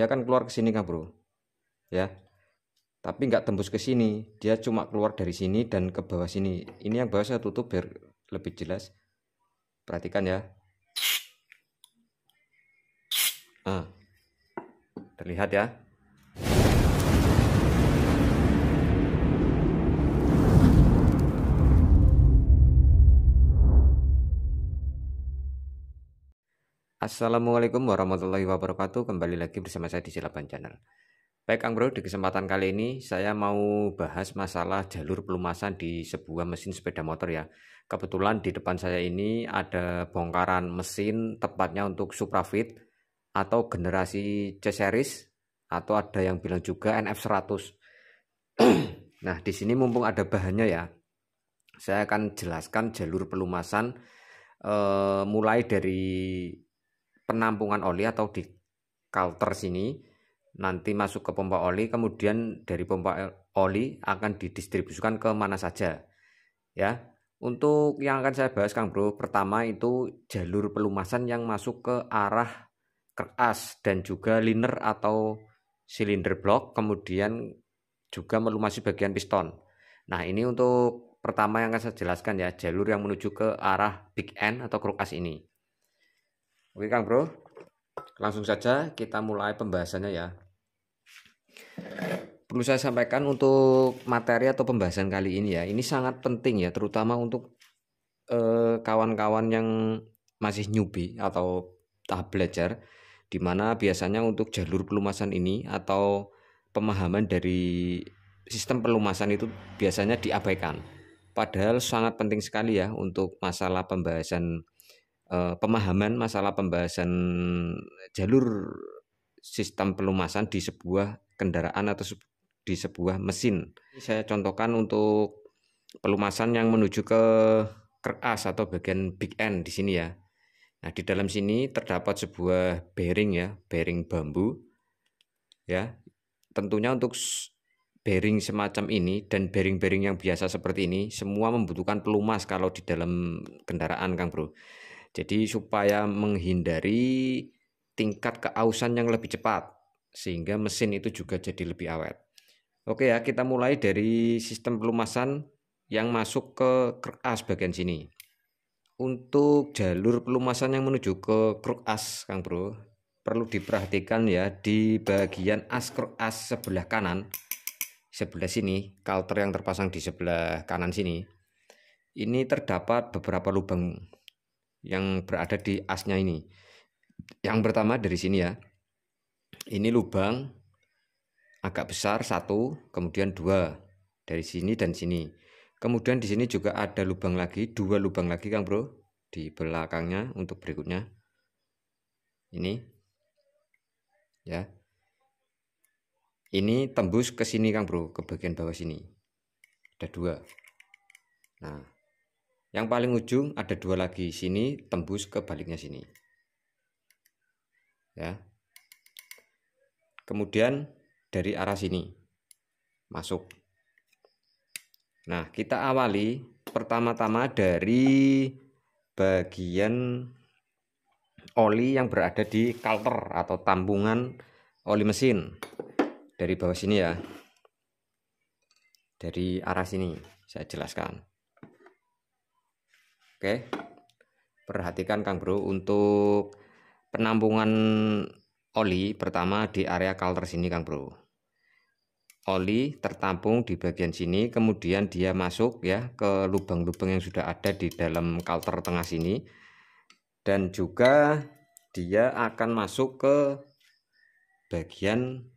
dia akan keluar ke sini kan bro ya tapi nggak tembus ke sini dia cuma keluar dari sini dan ke bawah sini ini yang bawah saya tutup biar lebih jelas perhatikan ya ah, terlihat ya Assalamualaikum warahmatullahi wabarakatuh. Kembali lagi bersama saya di Silaban Channel. Baik Kang Bro, di kesempatan kali ini saya mau bahas masalah jalur pelumasan di sebuah mesin sepeda motor ya. Kebetulan di depan saya ini ada bongkaran mesin tepatnya untuk Suprafit atau generasi C series atau ada yang bilang juga NF100. nah, di sini mumpung ada bahannya ya. Saya akan jelaskan jalur pelumasan Uh, mulai dari penampungan oli atau di kalter sini nanti masuk ke pompa oli kemudian dari pompa oli akan didistribusikan ke mana saja ya untuk yang akan saya bahas Kang Bro pertama itu jalur pelumasan yang masuk ke arah keras dan juga liner atau silinder blok kemudian juga melumasi bagian piston nah ini untuk pertama yang akan saya jelaskan ya jalur yang menuju ke arah big end atau kruk ini Oke Kang Bro, langsung saja kita mulai pembahasannya ya. Perlu saya sampaikan untuk materi atau pembahasan kali ini ya, ini sangat penting ya, terutama untuk eh, kawan-kawan eh, yang masih newbie atau tahap belajar, di mana biasanya untuk jalur pelumasan ini atau pemahaman dari sistem pelumasan itu biasanya diabaikan. Padahal sangat penting sekali ya untuk masalah pembahasan Eh, pemahaman masalah pembahasan jalur sistem pelumasan di sebuah kendaraan atau di sebuah mesin. Saya contohkan untuk pelumasan yang menuju ke keras atau bagian big end di sini ya. Nah, di dalam sini terdapat sebuah bearing ya, bearing bambu. Ya. Tentunya untuk bearing semacam ini dan bearing-bearing yang biasa seperti ini semua membutuhkan pelumas kalau di dalam kendaraan Kang Bro. Jadi supaya menghindari tingkat keausan yang lebih cepat sehingga mesin itu juga jadi lebih awet. Oke ya, kita mulai dari sistem pelumasan yang masuk ke kruk as bagian sini. Untuk jalur pelumasan yang menuju ke kruk as, Kang Bro, perlu diperhatikan ya di bagian as kruk as sebelah kanan. Sebelah sini, kalter yang terpasang di sebelah kanan sini. Ini terdapat beberapa lubang yang berada di asnya ini. Yang pertama dari sini ya. Ini lubang agak besar satu, kemudian dua dari sini dan sini. Kemudian di sini juga ada lubang lagi, dua lubang lagi Kang Bro di belakangnya untuk berikutnya. Ini. Ya. Ini tembus ke sini Kang Bro, ke bagian bawah sini. Ada dua. Nah, yang paling ujung ada dua lagi sini tembus ke baliknya sini. Ya. Kemudian dari arah sini masuk. Nah, kita awali pertama-tama dari bagian oli yang berada di kalter atau tambungan oli mesin dari bawah sini ya. Dari arah sini saya jelaskan. Oke. Perhatikan Kang Bro untuk penampungan oli pertama di area kalter sini Kang Bro. Oli tertampung di bagian sini kemudian dia masuk ya ke lubang-lubang yang sudah ada di dalam kalter tengah sini dan juga dia akan masuk ke bagian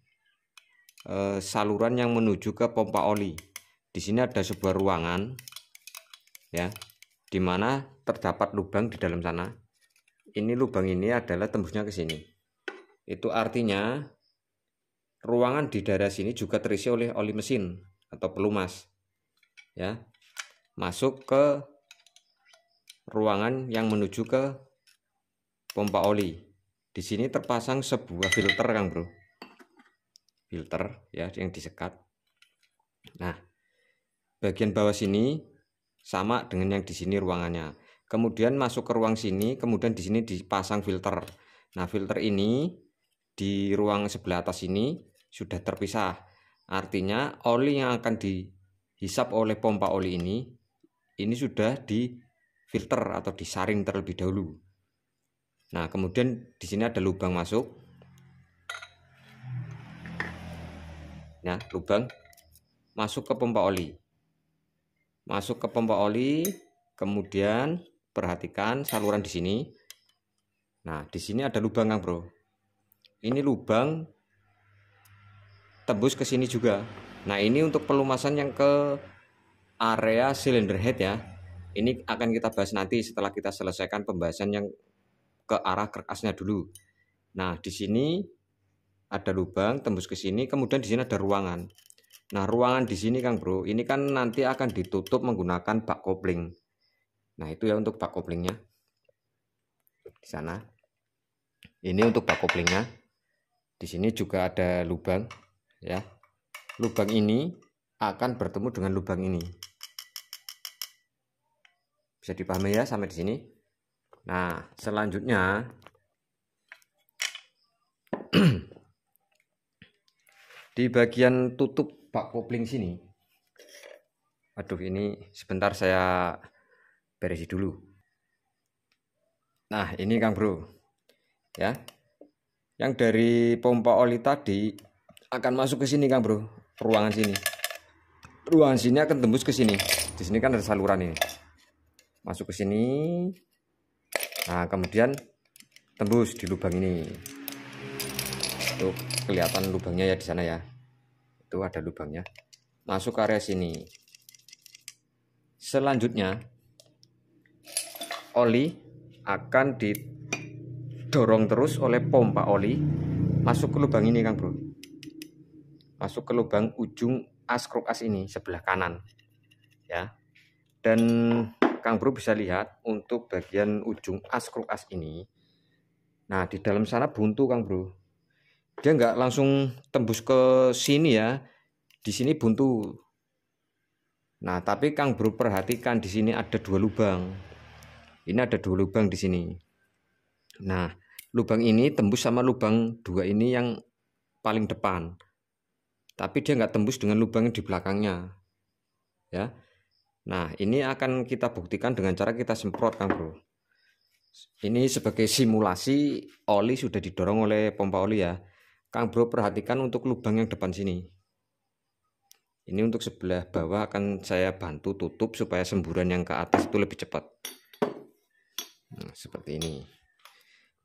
eh, saluran yang menuju ke pompa oli. Di sini ada sebuah ruangan ya di mana terdapat lubang di dalam sana. Ini lubang ini adalah tembusnya ke sini. Itu artinya ruangan di daerah sini juga terisi oleh oli mesin atau pelumas. Ya. Masuk ke ruangan yang menuju ke pompa oli. Di sini terpasang sebuah filter, Kang Bro. Filter ya yang disekat. Nah, bagian bawah sini sama dengan yang di sini ruangannya. Kemudian masuk ke ruang sini, kemudian di sini dipasang filter. Nah, filter ini di ruang sebelah atas ini sudah terpisah. Artinya oli yang akan dihisap oleh pompa oli ini ini sudah difilter atau disaring terlebih dahulu. Nah, kemudian di sini ada lubang masuk. Nah, lubang masuk ke pompa oli masuk ke pompa oli, kemudian perhatikan saluran di sini. Nah, di sini ada lubang, Kang Bro. Ini lubang tembus ke sini juga. Nah, ini untuk pelumasan yang ke area silinder head ya. Ini akan kita bahas nanti setelah kita selesaikan pembahasan yang ke arah kerkasnya dulu. Nah, di sini ada lubang tembus ke sini, kemudian di sini ada ruangan. Nah, ruangan di sini Kang Bro, ini kan nanti akan ditutup menggunakan bak kopling. Nah, itu ya untuk bak koplingnya. Di sana. Ini untuk bak koplingnya. Di sini juga ada lubang ya. Lubang ini akan bertemu dengan lubang ini. Bisa dipahami ya sampai di sini? Nah, selanjutnya di bagian tutup pak kopling sini aduh ini sebentar saya beresi dulu nah ini Kang Bro ya yang dari pompa oli tadi akan masuk ke sini Kang Bro ruangan sini ruangan sini akan tembus ke sini di sini kan ada saluran ini masuk ke sini nah kemudian tembus di lubang ini tuh kelihatan lubangnya ya di sana ya itu ada lubangnya. Masuk ke area sini. Selanjutnya oli akan didorong terus oleh pompa oli masuk ke lubang ini Kang Bro. Masuk ke lubang ujung as as ini sebelah kanan. Ya. Dan Kang Bro bisa lihat untuk bagian ujung as as ini. Nah, di dalam sana buntu Kang Bro dia nggak langsung tembus ke sini ya di sini buntu nah tapi Kang Bro perhatikan di sini ada dua lubang ini ada dua lubang di sini nah lubang ini tembus sama lubang dua ini yang paling depan tapi dia nggak tembus dengan lubang di belakangnya ya nah ini akan kita buktikan dengan cara kita semprot Kang Bro ini sebagai simulasi oli sudah didorong oleh pompa oli ya Kang Bro perhatikan untuk lubang yang depan sini. Ini untuk sebelah bawah akan saya bantu tutup supaya semburan yang ke atas itu lebih cepat. Nah, seperti ini.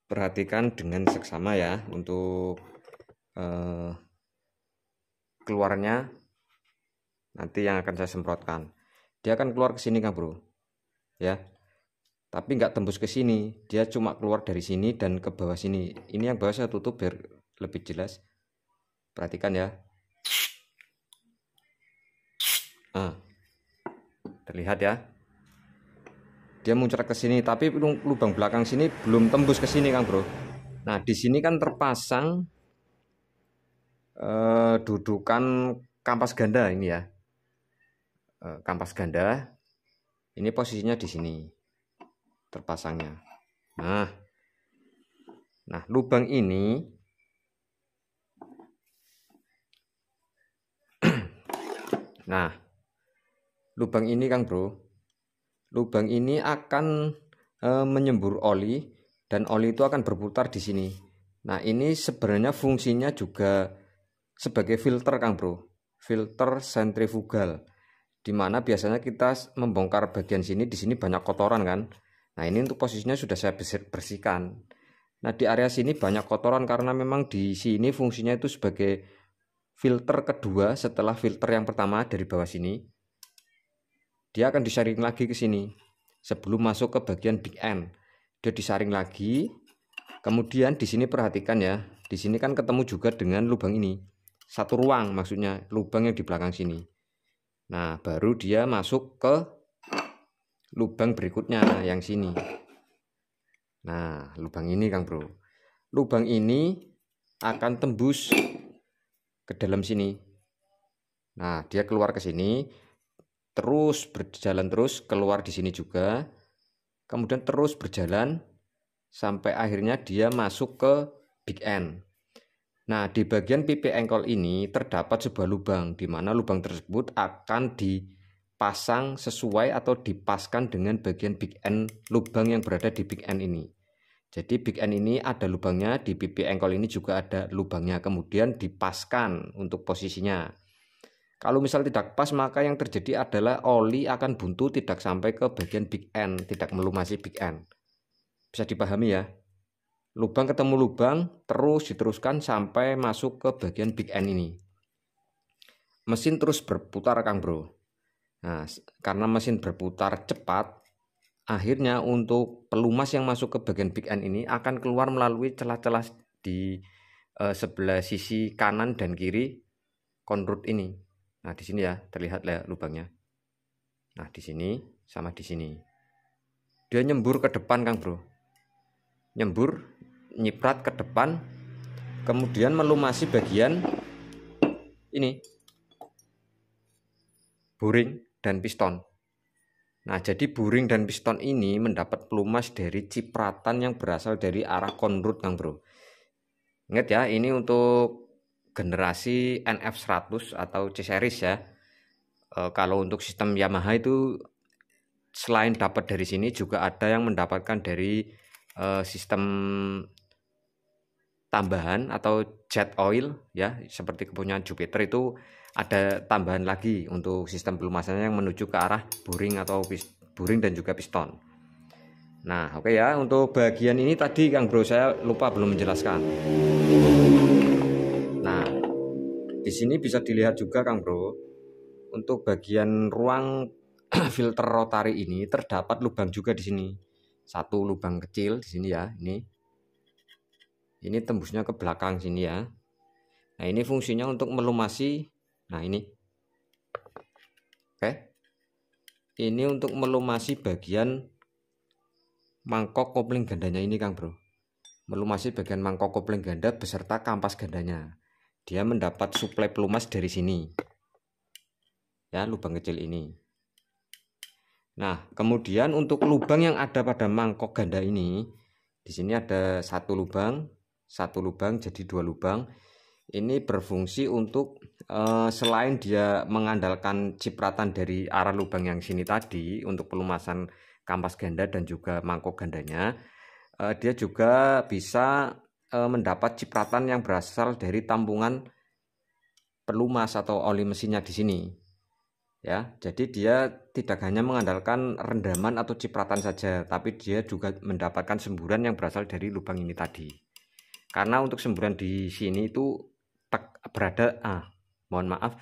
Perhatikan dengan seksama ya untuk eh, keluarnya nanti yang akan saya semprotkan. Dia akan keluar ke sini Kang bro, ya. Tapi nggak tembus ke sini, dia cuma keluar dari sini dan ke bawah sini. Ini yang bawah saya tutup biar lebih jelas perhatikan ya nah, terlihat ya dia muncrat ke sini tapi lubang belakang sini belum tembus ke sini Kang Bro nah di sini kan terpasang eh, dudukan kampas ganda ini ya eh, kampas ganda ini posisinya di sini terpasangnya nah nah lubang ini Nah, lubang ini Kang Bro, lubang ini akan e, menyembur oli dan oli itu akan berputar di sini. Nah, ini sebenarnya fungsinya juga sebagai filter Kang Bro, filter sentrifugal. Dimana biasanya kita membongkar bagian sini, di sini banyak kotoran kan. Nah, ini untuk posisinya sudah saya bersihkan. Nah, di area sini banyak kotoran karena memang di sini fungsinya itu sebagai filter kedua setelah filter yang pertama dari bawah sini dia akan disaring lagi ke sini sebelum masuk ke bagian big end dia disaring lagi kemudian di sini perhatikan ya di sini kan ketemu juga dengan lubang ini satu ruang maksudnya lubang yang di belakang sini nah baru dia masuk ke lubang berikutnya yang sini nah lubang ini Kang Bro lubang ini akan tembus ke dalam sini. Nah, dia keluar ke sini, terus berjalan terus, keluar di sini juga, kemudian terus berjalan sampai akhirnya dia masuk ke Big N. Nah, di bagian pipi engkol ini terdapat sebuah lubang, di mana lubang tersebut akan dipasang sesuai atau dipaskan dengan bagian Big N lubang yang berada di Big N ini. Jadi Big N ini ada lubangnya, di pipi engkol ini juga ada lubangnya, kemudian dipaskan untuk posisinya. Kalau misal tidak pas, maka yang terjadi adalah oli akan buntu tidak sampai ke bagian Big N, tidak melumasi Big N. Bisa dipahami ya? Lubang ketemu lubang, terus diteruskan sampai masuk ke bagian Big N ini. Mesin terus berputar, Kang Bro. Nah, karena mesin berputar cepat, akhirnya untuk pelumas yang masuk ke bagian big end ini akan keluar melalui celah-celah di uh, sebelah sisi kanan dan kiri konrut ini. Nah, di sini ya terlihat lubangnya. Nah, di sini sama di sini. Dia nyembur ke depan, Kang Bro. Nyembur, nyiprat ke depan, kemudian melumasi bagian ini. Boring dan piston. Nah, jadi buring dan piston ini mendapat pelumas dari cipratan yang berasal dari arah konrut, Kang Bro. Ingat ya, ini untuk generasi NF100 atau C-Series ya. E, kalau untuk sistem Yamaha itu selain dapat dari sini juga ada yang mendapatkan dari e, sistem tambahan atau jet oil ya, seperti kepunyaan Jupiter itu ada tambahan lagi untuk sistem pelumasannya yang menuju ke arah boring atau boring dan juga piston. Nah, oke okay ya, untuk bagian ini tadi Kang Bro saya lupa belum menjelaskan. Nah, di sini bisa dilihat juga Kang Bro, untuk bagian ruang filter rotari ini terdapat lubang juga di sini. Satu lubang kecil di sini ya, ini. Ini tembusnya ke belakang sini ya. Nah, ini fungsinya untuk melumasi Nah, ini. Oke. Ini untuk melumasi bagian mangkok kopling gandanya ini, Kang Bro. Melumasi bagian mangkok kopling ganda beserta kampas gandanya. Dia mendapat suplai pelumas dari sini. Ya, lubang kecil ini. Nah, kemudian untuk lubang yang ada pada mangkok ganda ini, di sini ada satu lubang, satu lubang jadi dua lubang. Ini berfungsi untuk Eh, selain dia mengandalkan cipratan dari arah lubang yang sini tadi untuk pelumasan kampas ganda dan juga mangkok gandanya, eh, dia juga bisa eh, mendapat cipratan yang berasal dari tampungan pelumas atau oli mesinnya di sini. Ya, jadi dia tidak hanya mengandalkan rendaman atau cipratan saja, tapi dia juga mendapatkan semburan yang berasal dari lubang ini tadi. Karena untuk semburan di sini itu tek, berada ah, mohon maaf,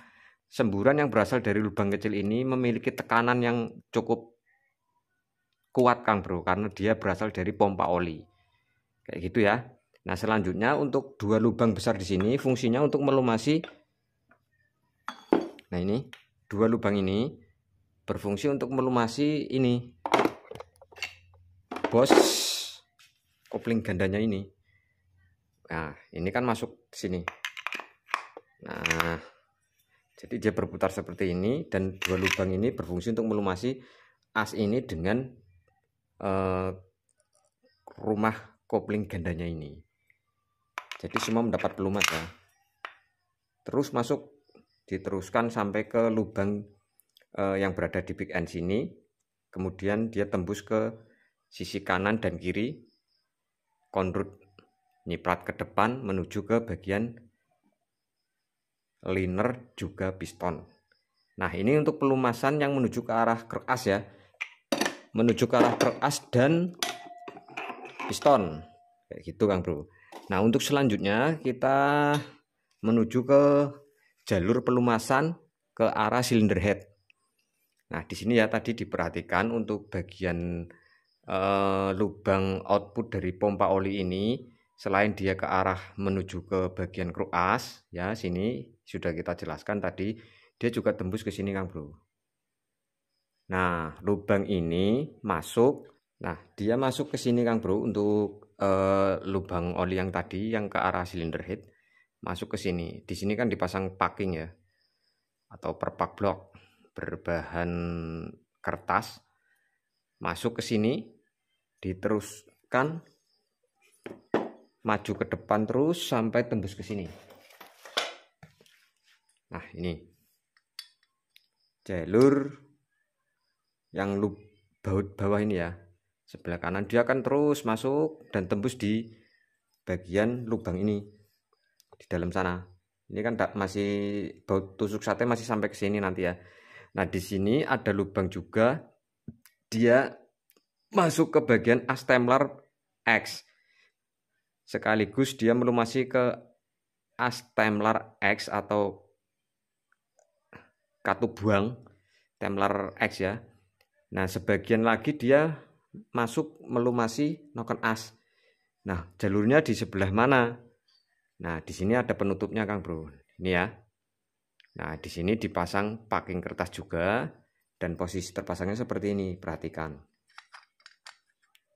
semburan yang berasal dari lubang kecil ini memiliki tekanan yang cukup kuat Kang Bro karena dia berasal dari pompa oli. Kayak gitu ya. Nah, selanjutnya untuk dua lubang besar di sini fungsinya untuk melumasi Nah, ini dua lubang ini berfungsi untuk melumasi ini. Bos kopling gandanya ini. Nah, ini kan masuk sini. Nah, jadi dia berputar seperti ini dan dua lubang ini berfungsi untuk melumasi as ini dengan uh, rumah kopling gandanya ini. Jadi semua mendapat pelumas ya. Terus masuk diteruskan sampai ke lubang uh, yang berada di big end sini. Kemudian dia tembus ke sisi kanan dan kiri konrut niprat ke depan menuju ke bagian liner juga piston. Nah, ini untuk pelumasan yang menuju ke arah kerkas ya. Menuju ke arah kerkas dan piston. Kayak gitu Kang Bro. Nah, untuk selanjutnya kita menuju ke jalur pelumasan ke arah silinder head. Nah, di sini ya tadi diperhatikan untuk bagian eh, lubang output dari pompa oli ini selain dia ke arah menuju ke bagian kruas ya sini sudah kita jelaskan tadi dia juga tembus ke sini Kang Bro. Nah, lubang ini masuk nah dia masuk ke sini Kang Bro untuk eh, lubang oli yang tadi yang ke arah silinder head masuk ke sini. Di sini kan dipasang packing ya atau perpak blok berbahan kertas masuk ke sini diteruskan maju ke depan terus sampai tembus ke sini nah ini jalur yang lub baut bawah ini ya sebelah kanan dia akan terus masuk dan tembus di bagian lubang ini di dalam sana ini kan masih baut tusuk sate masih sampai ke sini nanti ya nah di sini ada lubang juga dia masuk ke bagian astemlar X sekaligus dia melumasi ke as Temlar X atau katu buang X ya. Nah, sebagian lagi dia masuk melumasi noken as. Nah, jalurnya di sebelah mana? Nah, di sini ada penutupnya Kang Bro. Ini ya. Nah, di sini dipasang packing kertas juga dan posisi terpasangnya seperti ini, perhatikan.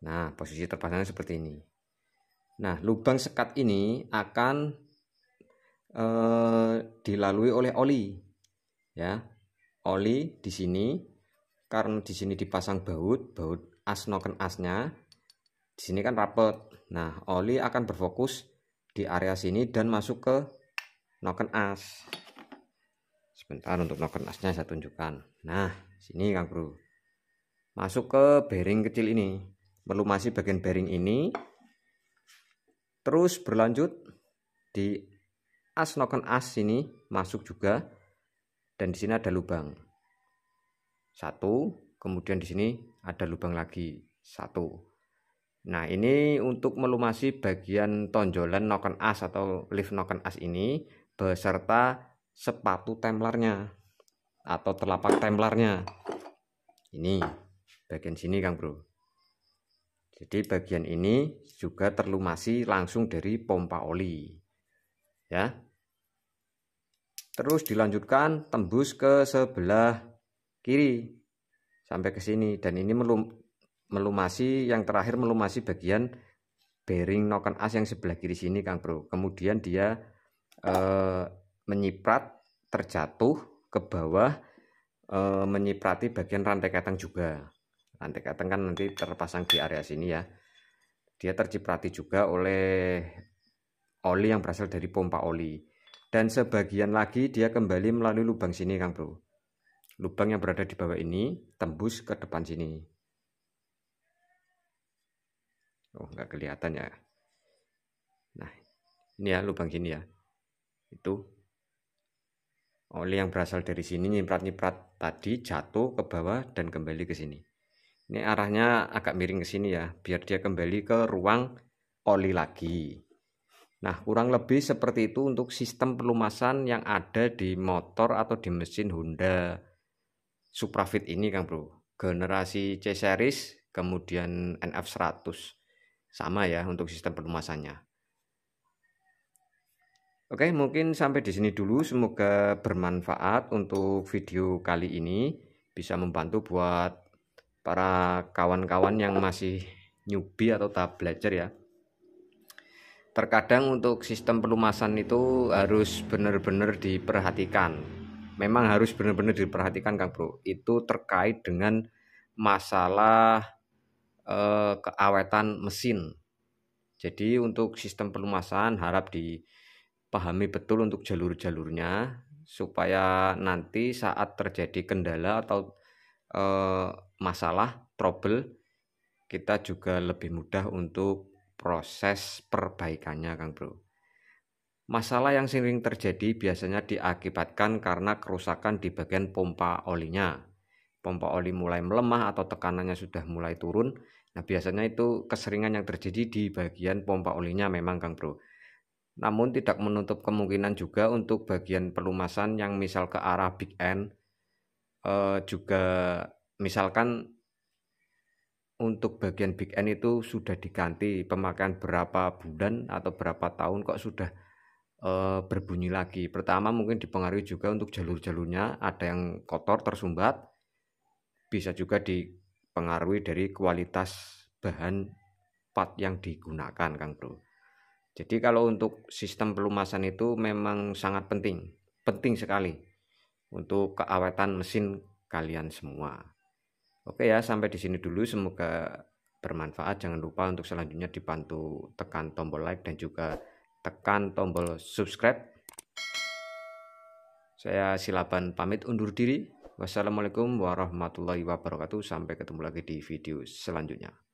Nah, posisi terpasangnya seperti ini. Nah, lubang sekat ini akan eh, dilalui oleh oli. Ya. Oli di sini karena di sini dipasang baut, baut as noken asnya. Di sini kan rapet. Nah, oli akan berfokus di area sini dan masuk ke noken as. Sebentar untuk noken asnya saya tunjukkan. Nah, sini Kang Bro. Masuk ke bearing kecil ini melumasi bagian bearing ini terus berlanjut di as noken as ini masuk juga dan di sini ada lubang satu kemudian di sini ada lubang lagi satu nah ini untuk melumasi bagian tonjolan noken as atau lift noken as ini beserta sepatu templarnya atau telapak templarnya ini bagian sini Kang Bro jadi bagian ini juga terlumasi langsung dari pompa oli. Ya. Terus dilanjutkan tembus ke sebelah kiri sampai ke sini dan ini melum, melumasi yang terakhir melumasi bagian bearing noken as yang sebelah kiri sini Kang Bro. Kemudian dia eh, menyiprat terjatuh ke bawah eh, menyiprati bagian rantai ketang juga lantai ke kan nanti terpasang di area sini ya dia terciprati juga oleh oli yang berasal dari pompa oli dan sebagian lagi dia kembali melalui lubang sini Kang Bro lubang yang berada di bawah ini tembus ke depan sini oh nggak kelihatan ya nah ini ya lubang sini ya itu oli yang berasal dari sini nyiprat-nyiprat tadi jatuh ke bawah dan kembali ke sini ini arahnya agak miring ke sini ya, biar dia kembali ke ruang oli lagi. Nah, kurang lebih seperti itu untuk sistem pelumasan yang ada di motor atau di mesin Honda Suprafit ini, Kang Bro. Generasi C series, kemudian NF100. Sama ya untuk sistem pelumasannya. Oke, mungkin sampai di sini dulu. Semoga bermanfaat untuk video kali ini, bisa membantu buat para kawan-kawan yang masih newbie atau tahap belajar ya terkadang untuk sistem pelumasan itu harus benar-benar diperhatikan memang harus benar-benar diperhatikan Kang Bro itu terkait dengan masalah eh, keawetan mesin jadi untuk sistem pelumasan harap dipahami betul untuk jalur-jalurnya supaya nanti saat terjadi kendala atau eh, masalah, trouble, kita juga lebih mudah untuk proses perbaikannya, Kang Bro. Masalah yang sering terjadi biasanya diakibatkan karena kerusakan di bagian pompa olinya. Pompa oli mulai melemah atau tekanannya sudah mulai turun. Nah, biasanya itu keseringan yang terjadi di bagian pompa olinya memang, Kang Bro. Namun tidak menutup kemungkinan juga untuk bagian pelumasan yang misal ke arah big end eh, juga misalkan untuk bagian big end itu sudah diganti pemakaian berapa bulan atau berapa tahun kok sudah uh, berbunyi lagi. Pertama mungkin dipengaruhi juga untuk jalur-jalurnya ada yang kotor tersumbat bisa juga dipengaruhi dari kualitas bahan part yang digunakan Kang Bro. Jadi kalau untuk sistem pelumasan itu memang sangat penting, penting sekali untuk keawetan mesin kalian semua. Oke ya, sampai di sini dulu. Semoga bermanfaat. Jangan lupa untuk selanjutnya dibantu tekan tombol like dan juga tekan tombol subscribe. Saya Silaban pamit undur diri. Wassalamualaikum warahmatullahi wabarakatuh. Sampai ketemu lagi di video selanjutnya.